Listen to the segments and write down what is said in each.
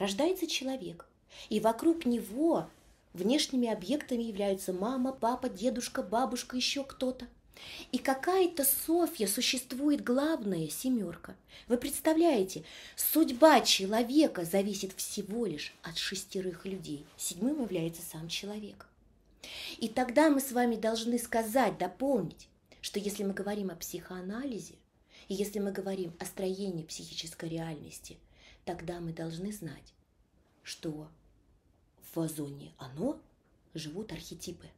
Рождается человек, и вокруг него внешними объектами являются мама, папа, дедушка, бабушка, еще кто-то. И какая-то Софья существует главная семерка. Вы представляете, судьба человека зависит всего лишь от шестерых людей. Седьмым является сам человек. И тогда мы с вами должны сказать, дополнить, что если мы говорим о психоанализе, и если мы говорим о строении психической реальности – тогда мы должны знать, что в вазоне оно живут архетипы.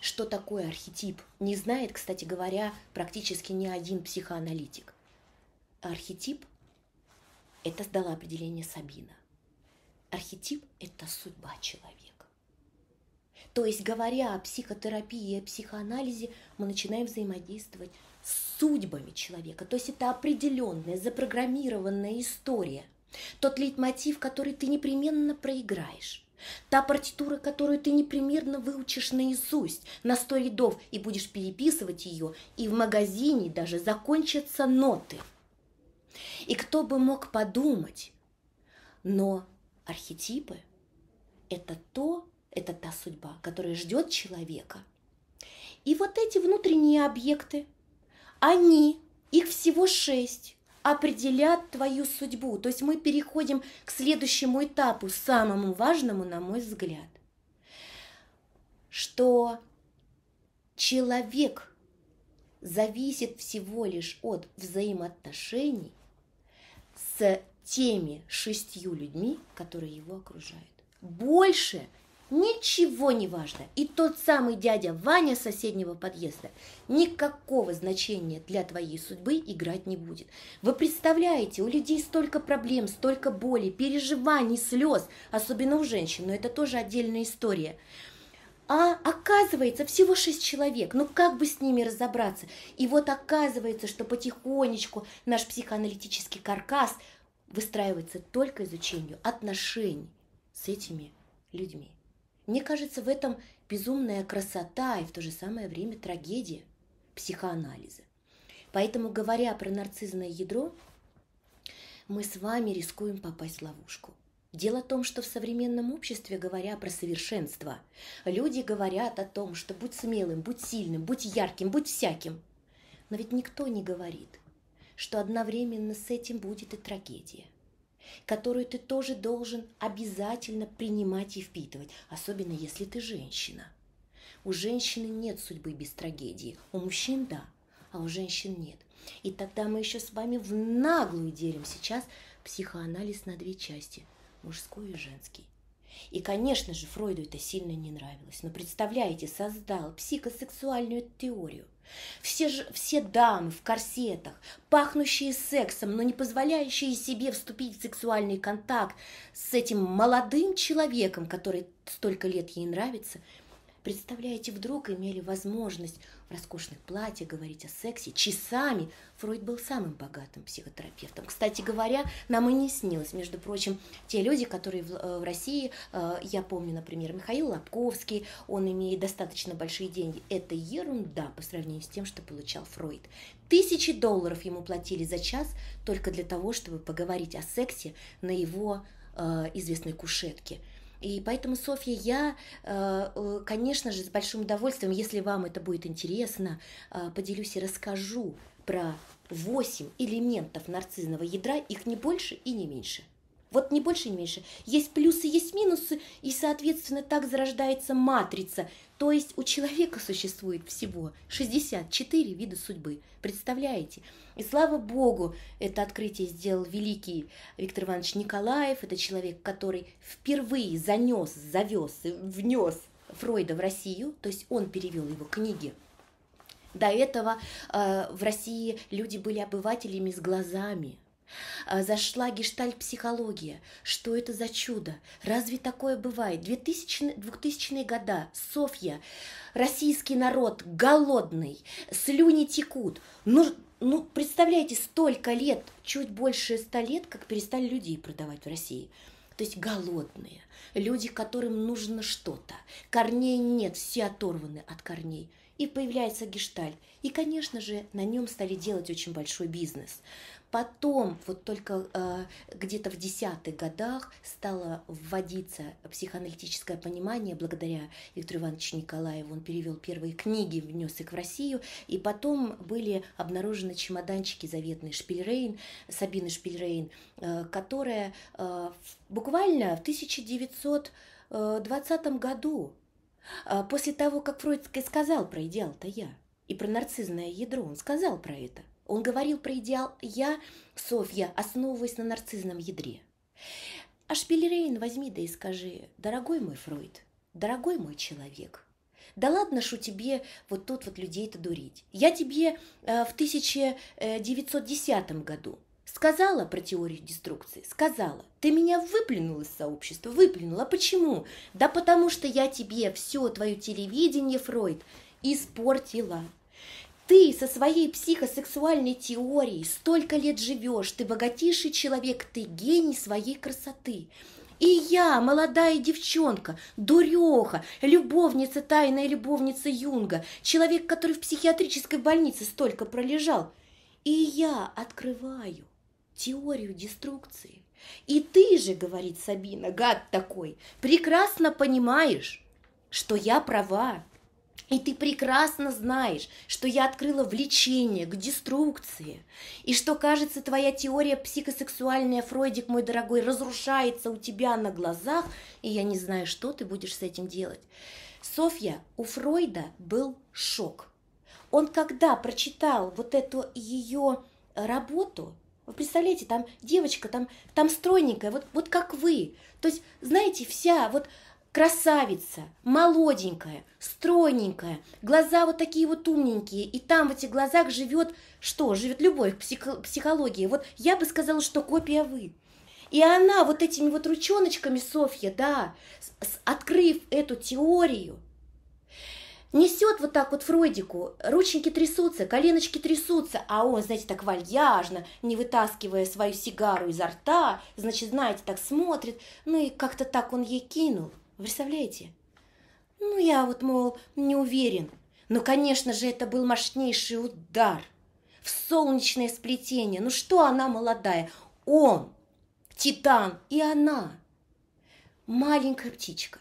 Что такое архетип, не знает, кстати говоря, практически ни один психоаналитик. Архетип – это сдала определение Сабина. Архетип – это судьба человека. То есть, говоря о психотерапии и о психоанализе, мы начинаем взаимодействовать судьбами человека. То есть это определенная, запрограммированная история. Тот лейтмотив, который ты непременно проиграешь. Та партитура, которую ты непременно выучишь наизусть на сто рядов и будешь переписывать ее, и в магазине даже закончатся ноты. И кто бы мог подумать, но архетипы – это то, это та судьба, которая ждет человека. И вот эти внутренние объекты – они, их всего шесть, определят твою судьбу. То есть мы переходим к следующему этапу, самому важному, на мой взгляд, что человек зависит всего лишь от взаимоотношений с теми шестью людьми, которые его окружают. Больше – Ничего не важно. И тот самый дядя Ваня соседнего подъезда никакого значения для твоей судьбы играть не будет. Вы представляете, у людей столько проблем, столько боли, переживаний, слез, особенно у женщин, но это тоже отдельная история. А оказывается, всего шесть человек. Ну как бы с ними разобраться? И вот оказывается, что потихонечку наш психоаналитический каркас выстраивается только изучению отношений с этими людьми. Мне кажется, в этом безумная красота и в то же самое время трагедия психоанализа. Поэтому, говоря про нарциссное ядро, мы с вами рискуем попасть в ловушку. Дело в том, что в современном обществе, говоря про совершенство, люди говорят о том, что будь смелым, будь сильным, будь ярким, будь всяким. Но ведь никто не говорит, что одновременно с этим будет и трагедия которую ты тоже должен обязательно принимать и впитывать, особенно если ты женщина. У женщины нет судьбы без трагедии, у мужчин да, а у женщин нет. И тогда мы еще с вами в наглую делим сейчас психоанализ на две части – мужской и женский. И, конечно же, Фройду это сильно не нравилось, но, представляете, создал психосексуальную теорию – все, же, все дамы в корсетах, пахнущие сексом, но не позволяющие себе вступить в сексуальный контакт с этим молодым человеком, который столько лет ей нравится – Представляете, вдруг имели возможность в роскошных платьях говорить о сексе часами. Фройд был самым богатым психотерапевтом. Кстати говоря, нам и не снилось. Между прочим, те люди, которые в, э, в России, э, я помню, например, Михаил Лобковский, он имеет достаточно большие деньги. Это ерунда по сравнению с тем, что получал Фройд. Тысячи долларов ему платили за час только для того, чтобы поговорить о сексе на его э, известной кушетке – и поэтому, Софья, я, э, э, конечно же, с большим удовольствием, если вам это будет интересно, э, поделюсь и расскажу про восемь элементов нарциссного ядра, их не больше и не меньше. Вот не больше, не меньше. Есть плюсы, есть минусы, и, соответственно, так зарождается матрица. То есть у человека существует всего 64 вида судьбы. Представляете? И слава богу, это открытие сделал великий Виктор Иванович Николаев. Это человек, который впервые занес, завез, внес Фройда в Россию. То есть он перевел его книги до этого э, в России люди были обывателями с глазами, а, зашла гештальт-психология. Что это за чудо? Разве такое бывает? 2000, 2000 года, Софья, российский народ голодный, слюни текут. Ну, ну, представляете, столько лет, чуть больше ста лет, как перестали людей продавать в России. То есть голодные, люди, которым нужно что-то. Корней нет, все оторваны от корней и появляется гештальт. И, конечно же, на нем стали делать очень большой бизнес. Потом, вот только э, где-то в десятых годах стало вводиться психоаналитическое понимание благодаря Виктору Ивановичу Николаеву. Он перевел первые книги, внес их в Россию. И потом были обнаружены чемоданчики заветные Шпильрейн, Сабины Шпильрейн, э, которая э, буквально в 1920 э, году а после того, как Фройд сказал про идеал-то я и про нарциссное ядро, он сказал про это. Он говорил про идеал «я, Софья», основываясь на нарциссном ядре. А Шпилерейн возьми да и скажи, дорогой мой Фройд, дорогой мой человек, да ладно, что тебе вот тут вот людей-то дурить. Я тебе э, в 1910 э, году Сказала про теорию деструкции, сказала. Ты меня выплюнула из сообщества, выплюнула. Почему? Да потому что я тебе все твое телевидение, Фройд, испортила. Ты со своей психосексуальной теорией столько лет живешь, ты богатейший человек, ты гений своей красоты. И я, молодая девчонка, дуреха, любовница, тайная любовница Юнга, человек, который в психиатрической больнице столько пролежал. И я открываю – теорию деструкции. И ты же, говорит Сабина, гад такой, прекрасно понимаешь, что я права. И ты прекрасно знаешь, что я открыла влечение к деструкции, и что, кажется, твоя теория психосексуальная, Фройдик, мой дорогой, разрушается у тебя на глазах, и я не знаю, что ты будешь с этим делать. Софья, у Фройда был шок. Он когда прочитал вот эту ее работу, вы представляете, там девочка, там, там стройненькая, вот, вот как вы. То есть, знаете, вся вот красавица, молоденькая, стройненькая, глаза вот такие вот умненькие, и там в этих глазах живет, что, живет любовь, психо- психология. Вот я бы сказала, что копия вы. И она вот этими вот ручоночками, Софья, да, с- с- открыв эту теорию, несет вот так вот Фройдику, рученьки трясутся, коленочки трясутся, а он, знаете, так вальяжно, не вытаскивая свою сигару изо рта, значит, знаете, так смотрит, ну и как-то так он ей кинул, представляете? Ну, я вот, мол, не уверен. Но, конечно же, это был мощнейший удар в солнечное сплетение. Ну что она молодая? Он, Титан, и она, маленькая птичка.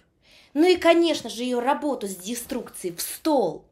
Ну и, конечно же, ее работу с деструкцией в стол.